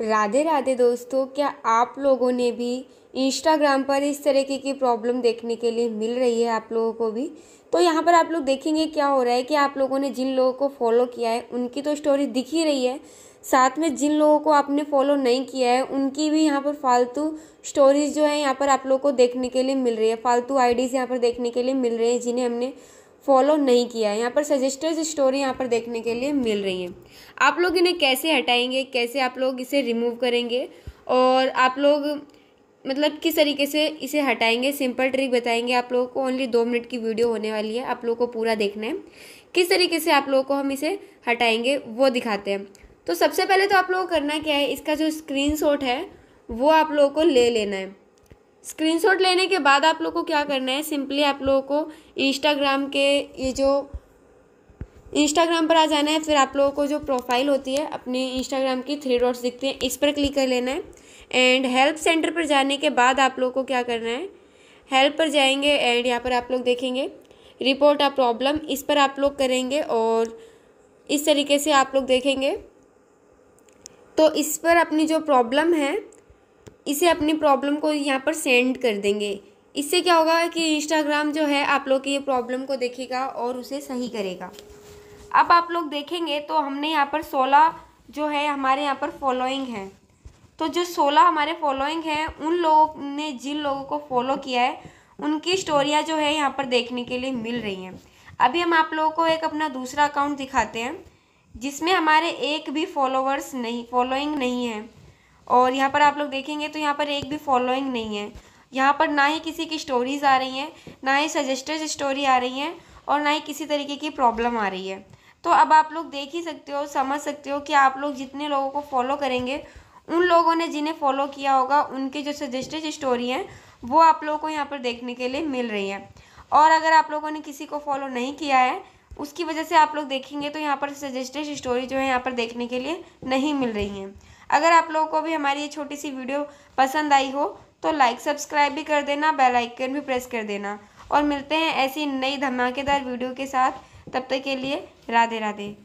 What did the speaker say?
राधे राधे दोस्तों क्या आप लोगों ने भी इंस्टाग्राम पर इस तरीके की प्रॉब्लम देखने के लिए मिल रही है आप लोगों को भी तो यहाँ पर आप लोग देखेंगे क्या हो रहा है कि आप लोगों ने जिन लोगों को फॉलो किया है उनकी तो स्टोरी दिख ही रही है साथ में जिन लोगों को आपने फॉलो नहीं किया है उनकी भी यहाँ पर फालतू स्टोरीज जो है यहाँ पर आप लोगों को देखने के लिए मिल रही है फालतू आईडीज यहाँ पर देखने के लिए मिल रही है जिन्हें हमने फॉलो नहीं किया है यहाँ पर सजेस्टर्स स्टोरी यहाँ पर देखने के लिए मिल रही हैं आप लोग इन्हें कैसे हटाएंगे कैसे आप लोग इसे रिमूव करेंगे और आप लोग मतलब किस तरीके से इसे हटाएंगे सिंपल ट्रिक बताएंगे आप लोगों को ओनली दो मिनट की वीडियो होने वाली है आप लोगों को पूरा देखना है किस तरीके से आप लोगों को हम इसे हटाएंगे वो दिखाते हैं तो सबसे पहले तो आप लोगों को करना क्या है इसका जो स्क्रीन है वो आप लोगों को ले लेना है स्क्रीनशॉट लेने के बाद आप लोग को क्या करना है सिंपली आप लोगों को इंस्टाग्राम के ये जो इंस्टाग्राम पर आ जाना है फिर आप लोगों को जो प्रोफाइल होती है अपनी इंस्टाग्राम की थ्री डॉट्स दिखते हैं इस पर क्लिक कर लेना है एंड हेल्प सेंटर पर जाने के बाद आप लोगों को क्या करना है हेल्प पर जाएंगे एंड यहाँ पर आप लोग देखेंगे रिपोर्ट आ प्रॉब्लम इस पर आप लोग करेंगे और इस तरीके से आप लोग देखेंगे तो इस पर अपनी जो प्रॉब्लम है इसे अपनी प्रॉब्लम को यहाँ पर सेंड कर देंगे इससे क्या होगा कि इंस्टाग्राम जो है आप लोग की ये प्रॉब्लम को देखेगा और उसे सही करेगा अब आप लोग देखेंगे तो हमने यहाँ पर सोलह जो है हमारे यहाँ पर फॉलोइंग है तो जो सोलह हमारे फॉलोइंग हैं उन लोगों ने जिन लोगों को फॉलो किया है उनकी स्टोरियाँ जो है यहाँ पर देखने के लिए मिल रही हैं अभी हम आप लोगों को एक अपना दूसरा अकाउंट दिखाते हैं जिसमें हमारे एक भी फॉलोवर्स नहीं फॉलोइंग नहीं है और यहाँ पर आप लोग देखेंगे तो यहाँ पर एक भी फॉलोइंग नहीं है यहाँ पर ना ही किसी की स्टोरीज़ आ रही हैं ना ही सजेस्टेड स्टोरी आ रही हैं और ना ही किसी तरीके की प्रॉब्लम आ रही है तो अब आप लोग देख ही सकते हो समझ सकते हो कि आप लोग जितने लोगों को फॉलो करेंगे उन लोगों ने जिन्हें फॉलो किया होगा उनके जो सजेस्टेड स्टोरी हैं वो आप लोगों को यहाँ पर देखने के लिए मिल रही हैं और अगर आप लोगों ने किसी को फॉलो नहीं किया है उसकी वजह से आप लोग देखेंगे तो यहाँ पर सजेस्टेड स्टोरी जो है यहाँ पर देखने के लिए नहीं मिल रही हैं अगर आप लोगों को भी हमारी ये छोटी सी वीडियो पसंद आई हो तो लाइक सब्सक्राइब भी कर देना बेल आइकन भी प्रेस कर देना और मिलते हैं ऐसी नई धमाकेदार वीडियो के साथ तब तक के लिए राधे राधे